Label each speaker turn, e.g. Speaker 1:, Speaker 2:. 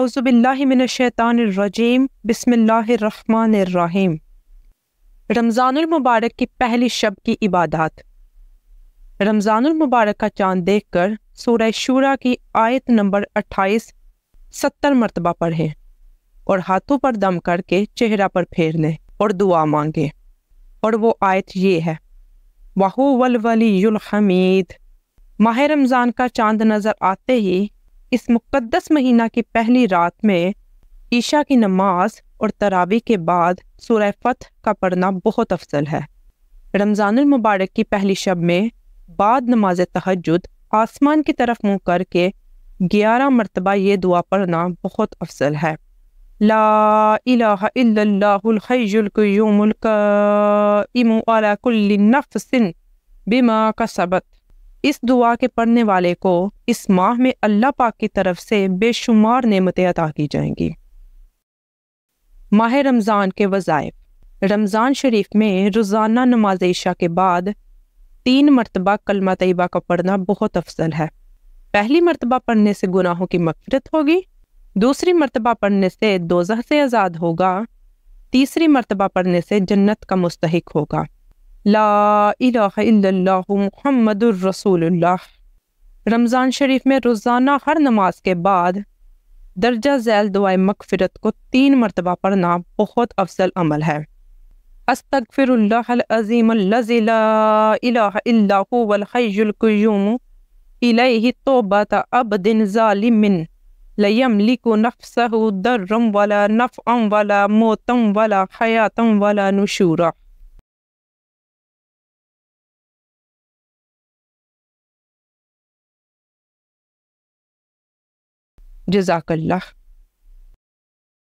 Speaker 1: من اللہ الرجیم بسم اللہ الرحمن الرحیم رمضان المبارک کی پہلی شب کی عبادات رمضان المبارک کا چاند دیکھ کر سورہ شورہ کی آیت نمبر اٹھائیس ستر مرتبہ پڑھیں اور ہاتھوں پر دم کر کے چہرہ پر پھیر لیں اور دعا مانگیں اور وہ آیت یہ ہے واہو ولولی الحمید ماہ رمضان کا چاند نظر آتے ہی اس مقدس مہینہ کی پہلی رات میں عشا کی نماز اور تراوی کے بعد سورہ فتح کا پڑھنا بہت افضل ہے رمضان المبارک کی پہلی شب میں بعد نماز تحجد آسمان کی طرف منہ کر کے گیارہ مرتبہ یہ دعا پڑھنا بہت افضل ہے لا الہ الا اللہ القیوم القائم کل نفس بما کسبت اس دعا کے پڑھنے والے کو اس ماہ میں اللہ پاک کی طرف سے بے شمار نعمتیں عطا کی جائیں گی ماہ رمضان کے وظائف رمضان شریف میں روزانہ نماز عشاء کے بعد تین مرتبہ کلمہ طیبہ کا پڑھنا بہت افضل ہے پہلی مرتبہ پڑھنے سے گناہوں کی مغفرت ہوگی دوسری مرتبہ پڑھنے سے دوزہ سے آزاد ہوگا تیسری مرتبہ پڑھنے سے جنت کا مستحق ہوگا لا الہ الا اللہ محمد الرسول اللہ رمضان شریف میں روزانہ ہر نماز کے بعد درجہ ذیل دعائے مغفرت کو تین مرتبہ پڑھنا بہت افضل عمل ہے استغفر اللہ العظیم الذی لا الہ الا هو توبتا القیوم الیہ ظالمن عبد ظالم لیملک نفسہ درم ولا نفعم ولا موتم ولا حیاتم ولا نشورہ جزاک اللہ